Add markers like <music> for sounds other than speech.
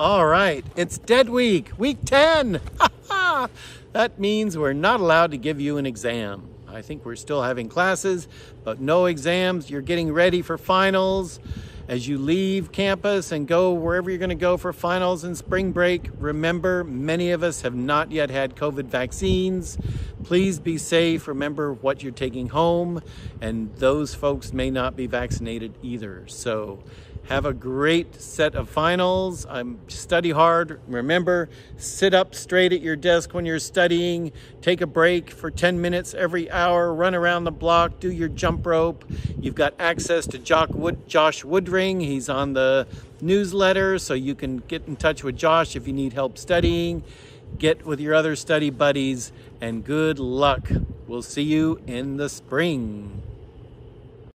All right, it's dead week, week 10. <laughs> that means we're not allowed to give you an exam. I think we're still having classes, but no exams. You're getting ready for finals. As you leave campus and go wherever you're going to go for finals and spring break, remember many of us have not yet had COVID vaccines. Please be safe. Remember what you're taking home. And those folks may not be vaccinated either. So have a great set of finals. Um, study hard. Remember, sit up straight at your desk when you're studying. Take a break for 10 minutes every hour. Run around the block. Do your jump rope. You've got access to Jock Wood, Josh Woodring. He's on the newsletter, so you can get in touch with Josh if you need help studying get with your other study buddies, and good luck. We'll see you in the spring.